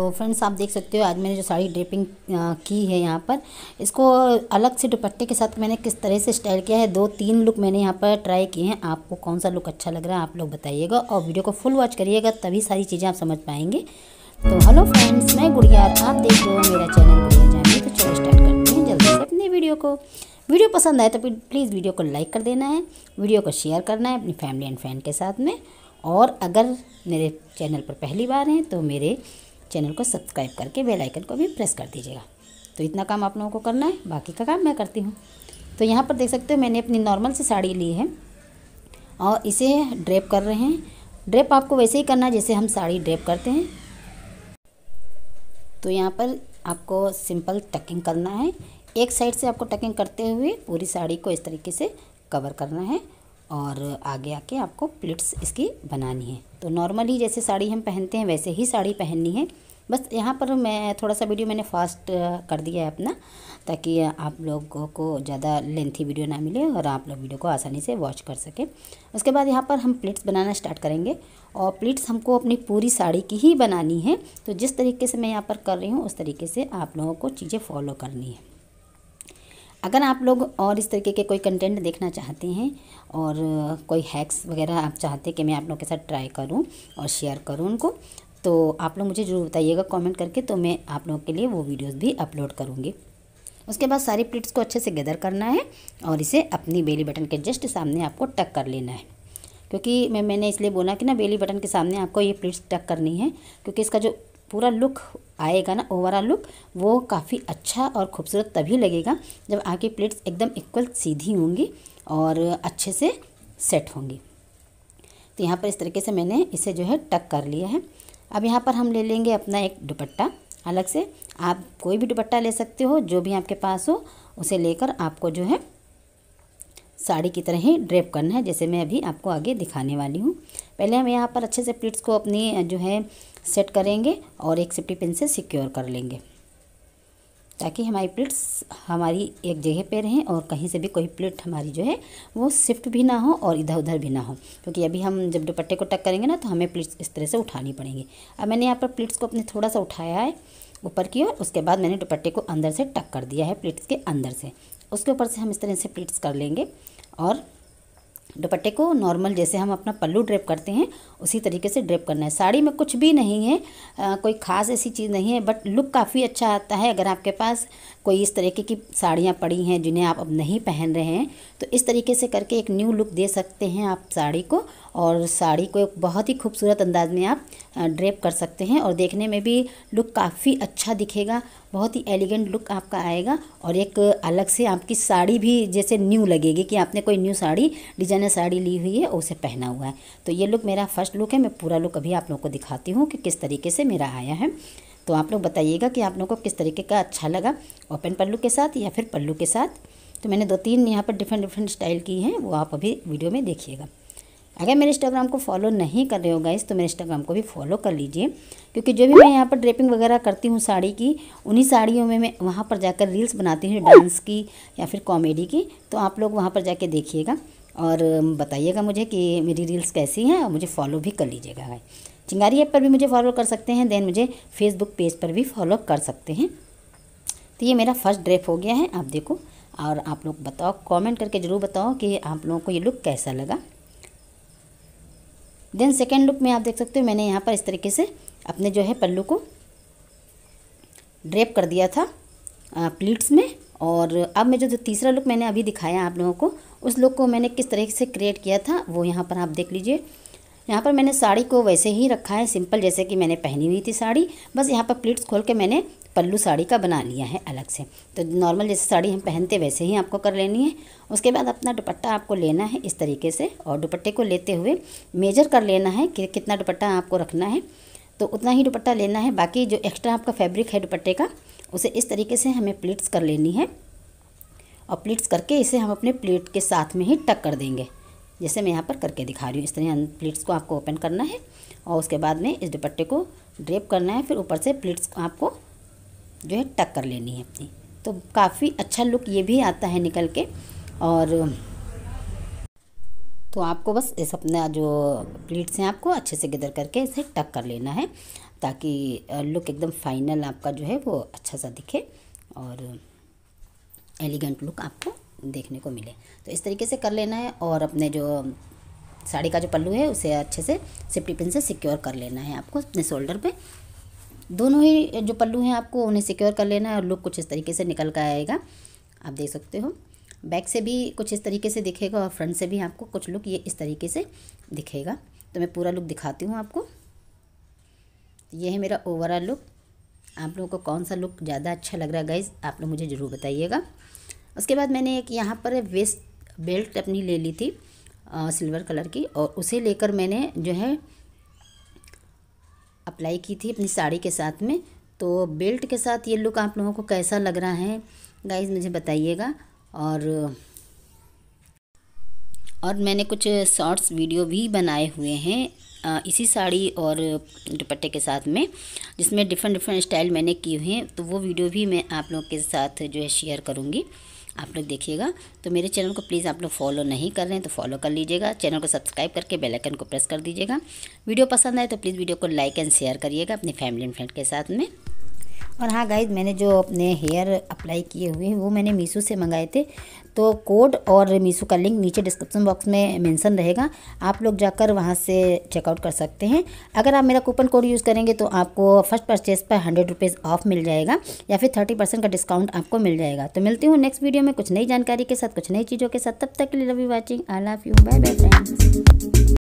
तो फ्रेंड्स आप देख सकते हो आज मैंने जो साड़ी ड्रेपिंग की है यहाँ पर इसको अलग से दुपट्टे के साथ मैंने किस तरह से स्टाइल किया है दो तीन लुक मैंने यहाँ पर ट्राई किए हैं आपको कौन सा लुक अच्छा लग रहा है आप लोग बताइएगा और वीडियो को फुल वॉच करिएगा तभी सारी चीज़ें आप समझ पाएंगे तो हेलो फ्रेंड्स मैं गुड़िया आप देख रहे हो मेरा चैनल गुड़िया जानी तो चलो स्टार्ट करते हैं जल्दी से अपनी वीडियो को वीडियो पसंद आए तो प्लीज़ वीडियो को लाइक कर देना है वीडियो को शेयर करना है अपनी फैमिली एंड फ्रेंड के साथ में और अगर मेरे चैनल पर पहली बार हैं तो मेरे चैनल को सब्सक्राइब करके बेल आइकन को भी प्रेस कर दीजिएगा तो इतना काम आप लोगों को करना है बाकी का काम मैं करती हूँ तो यहाँ पर देख सकते हो मैंने अपनी नॉर्मल सी साड़ी ली है और इसे ड्रेप कर रहे हैं ड्रेप आपको वैसे ही करना है जैसे हम साड़ी ड्रेप करते हैं तो यहाँ पर आपको सिंपल टकिंग करना है एक साइड से आपको टकिंग करते हुए पूरी साड़ी को इस तरीके से कवर करना है और आगे आके आपको प्लिट्स इसकी बनानी है तो नॉर्मली जैसे साड़ी हम पहनते हैं वैसे ही साड़ी पहननी है बस यहाँ पर मैं थोड़ा सा वीडियो मैंने फास्ट कर दिया है अपना ताकि आप लोगों को ज़्यादा लेंथी वीडियो ना मिले और आप लोग वीडियो को आसानी से वॉच कर सकें उसके बाद यहाँ पर हम प्लेट्स बनाना स्टार्ट करेंगे और प्लेट्स हमको अपनी पूरी साड़ी की ही बनानी है तो जिस तरीके से मैं यहाँ पर कर रही हूँ उस तरीके से आप लोगों को चीज़ें फॉलो करनी है अगर आप लोग और इस तरीके के कोई कंटेंट देखना चाहते हैं और कोई हैक्स वगैरह आप चाहते हैं कि मैं आप लोगों के साथ ट्राई करूं और शेयर करूं उनको तो आप लोग मुझे ज़रूर बताइएगा कमेंट करके तो मैं आप लोगों के लिए वो वीडियोस भी अपलोड करूँगी उसके बाद सारी प्लेट्स को अच्छे से गदर करना है और इसे अपनी बेली बटन के जस्ट सामने आपको टक कर लेना है क्योंकि मैं मैंने इसलिए बोला कि ना बेली बटन के सामने आपको ये प्लेट्स टक करनी है क्योंकि इसका जो पूरा लुक आएगा ना ओवरऑल लुक वो काफ़ी अच्छा और ख़ूबसूरत तभी लगेगा जब आपकी प्लेट्स एकदम इक्वल सीधी होंगी और अच्छे से सेट होंगी तो यहाँ पर इस तरीके से मैंने इसे जो है टक कर लिया है अब यहाँ पर हम ले लेंगे अपना एक दुपट्टा अलग से आप कोई भी दुपट्टा ले सकते हो जो भी आपके पास हो उसे लेकर आपको जो है साड़ी की तरह ही ड्रेप करना है जैसे मैं अभी आपको आगे दिखाने वाली हूँ पहले हम यहाँ पर अच्छे से प्लीट्स को अपनी जो है सेट करेंगे और एक सेफ्टी पिन से सिक्योर कर लेंगे ताकि हमारी प्लेट्स हमारी एक जगह पे रहें और कहीं से भी कोई प्लेट हमारी जो है वो शिफ्ट भी ना हो और इधर उधर भी ना हो क्योंकि अभी हम जब दुपट्टे को टक करेंगे ना तो हमें प्लेट्स इस तरह से उठानी पड़ेंगी अब मैंने यहाँ पर प्लेट्स को अपने थोड़ा सा उठाया है ऊपर की ओर उसके बाद मैंने दुपट्टे को अंदर से टक कर दिया है प्लेट्स के अंदर से उसके ऊपर से हम इस तरह से प्लेट्स कर लेंगे और दुपट्टे को नॉर्मल जैसे हम अपना पल्लू ड्रेप करते हैं उसी तरीके से ड्रेप करना है साड़ी में कुछ भी नहीं है आ, कोई ख़ास ऐसी चीज़ नहीं है बट लुक काफ़ी अच्छा आता है अगर आपके पास कोई इस तरीके की साड़ियाँ पड़ी हैं जिन्हें आप अब नहीं पहन रहे हैं तो इस तरीके से करके एक न्यू लुक दे सकते हैं आप साड़ी को और साड़ी को एक बहुत ही खूबसूरत अंदाज में आप ड्रेप कर सकते हैं और देखने में भी लुक काफ़ी अच्छा दिखेगा बहुत ही एलिगेंट लुक आपका आएगा और एक अलग से आपकी साड़ी भी जैसे न्यू लगेगी कि आपने कोई न्यू साड़ी डिजाइनर साड़ी ली हुई है और उसे पहना हुआ है तो ये लुक मेरा फर्स्ट लुक है मैं पूरा लुक अभी आप लोग को दिखाती हूँ कि किस तरीके से मेरा आया है तो आप लोग बताइएगा कि आप लोगों को किस तरीके का अच्छा लगा ओपन पल्लू के साथ या फिर पल्लू के साथ तो मैंने दो तीन यहाँ पर डिफरेंट डिफरेंट स्टाइल की हैं वो आप अभी वीडियो में देखिएगा अगर मेरे इंस्टाग्राम को फॉलो नहीं कर रहे हो गाइस तो मेरे इंस्टाग्राम को भी फॉलो कर लीजिए क्योंकि जो भी मैं यहाँ पर ड्रेपिंग वगैरह करती हूँ साड़ी की उन्हीं साड़ियों में मैं वहाँ पर जाकर रील्स बनाती हूँ डांस की या फिर कॉमेडी की तो आप लोग वहाँ पर जाके देखिएगा और बताइएगा मुझे कि मेरी रील्स कैसी हैं और मुझे फॉलो भी कर लीजिएगा गाइस चिंगारी ऐप पर भी मुझे फॉलो कर सकते हैं देन मुझे फेसबुक पेज पर भी फॉलो कर सकते हैं तो ये मेरा फर्स्ट ड्रेप हो गया है आप देखो और आप लोग बताओ कमेंट करके ज़रूर बताओ कि आप लोगों को ये लुक कैसा लगा देन सेकेंड लुक में आप देख सकते हो मैंने यहाँ पर इस तरीके से अपने जो है पल्लू को ड्रेप कर दिया था प्लीट्स में और अब मैं जो तीसरा लुक मैंने अभी दिखाया आप लोगों को उस लुक को मैंने किस तरीके से क्रिएट किया था वो यहाँ पर आप देख लीजिए यहाँ पर मैंने साड़ी को वैसे ही रखा है सिंपल जैसे कि मैंने पहनी हुई थी साड़ी बस यहाँ पर प्लीट्स खोल के मैंने पल्लू साड़ी का बना लिया है अलग से तो नॉर्मल जैसे साड़ी हम पहनते वैसे ही आपको कर लेनी है उसके बाद अपना दुपट्टा आपको लेना है इस तरीके से और दुपट्टे को लेते हुए मेजर कर लेना है कि कितना दुपट्टा आपको रखना है तो उतना ही दुपट्टा लेना है बाकी जो एक्स्ट्रा आपका फैब्रिक है दुपट्टे का उसे इस तरीके से हमें प्लीट्स कर लेनी है और प्लीट्स करके इसे हम अपने प्लेट के साथ में ही टक कर देंगे जैसे मैं यहाँ पर करके दिखा रही हूँ इस तरह प्लीट्स को आपको ओपन करना है और उसके बाद में इस दुपट्टे को ड्रेप करना है फिर ऊपर से प्लीट्स को आपको जो है टक कर लेनी है अपनी तो काफ़ी अच्छा लुक ये भी आता है निकल के और तो आपको बस इस अपना जो प्लीट्स हैं आपको अच्छे से गिदर करके इसे टक कर लेना है ताकि लुक एकदम फाइनल आपका जो है वो अच्छा सा दिखे और एलिगेंट लुक आपको देखने को मिले तो इस तरीके से कर लेना है और अपने जो साड़ी का जो पल्लू है उसे अच्छे से सेफ्टी पिन से सिक्योर कर लेना है आपको अपने शोल्डर पे दोनों ही जो पल्लू हैं आपको उन्हें सिक्योर कर लेना है और लुक कुछ इस तरीके से निकल कर आएगा आप देख सकते हो बैक से भी कुछ इस तरीके से दिखेगा और फ्रंट से भी आपको कुछ लुक ये इस तरीके से दिखेगा तो मैं पूरा लुक दिखाती हूँ आपको ये है मेरा ओवरऑल लुक आप लोगों को कौन सा लुक ज़्यादा अच्छा लग रहा है गाइज आप लोग मुझे ज़रूर बताइएगा उसके बाद मैंने एक यहाँ पर वेस्ट बेल्ट अपनी ले ली थी आ, सिल्वर कलर की और उसे लेकर मैंने जो है अप्लाई की थी अपनी साड़ी के साथ में तो बेल्ट के साथ ये लुक आप लोगों को कैसा लग रहा है गाइज मुझे बताइएगा और और मैंने कुछ शॉर्ट्स वीडियो भी बनाए हुए हैं इसी साड़ी और दुपट्टे के साथ में जिसमें डिफरेंट डिफरेंट स्टाइल मैंने किए हुए हैं तो वो वीडियो भी मैं आप लोगों के साथ जो है शेयर करूँगी आप लोग देखिएगा तो मेरे चैनल को प्लीज़ आप लोग फॉलो नहीं कर रहे हैं तो फॉलो कर लीजिएगा चैनल को सब्सक्राइब करके बेल आइकन को प्रेस कर दीजिएगा वीडियो पसंद आए तो प्लीज़ वीडियो को लाइक एंड शेयर करिएगा अपनी फैमिली एंड फ्रेंड के साथ में और हाँ गाइज मैंने जो अपने हेयर अप्लाई किए हुए हैं वो मैंने मीशो से मंगाए थे तो कोड और मीशो का लिंक नीचे डिस्क्रिप्शन बॉक्स में मेंशन रहेगा आप लोग जाकर वहाँ से चेकआउट कर सकते हैं अगर आप मेरा कूपन कोड यूज़ करेंगे तो आपको फर्स्ट परचेज पर हंड्रेड रुपीज़ ऑफ मिल जाएगा या फिर थर्टी परसेंट का डिस्काउंट आपको मिल जाएगा तो मिलती हूँ नेक्स्ट वीडियो में कुछ नई जानकारी के साथ कुछ नई चीज़ों के साथ तब तक के लिए Ravi watching I love you bye bye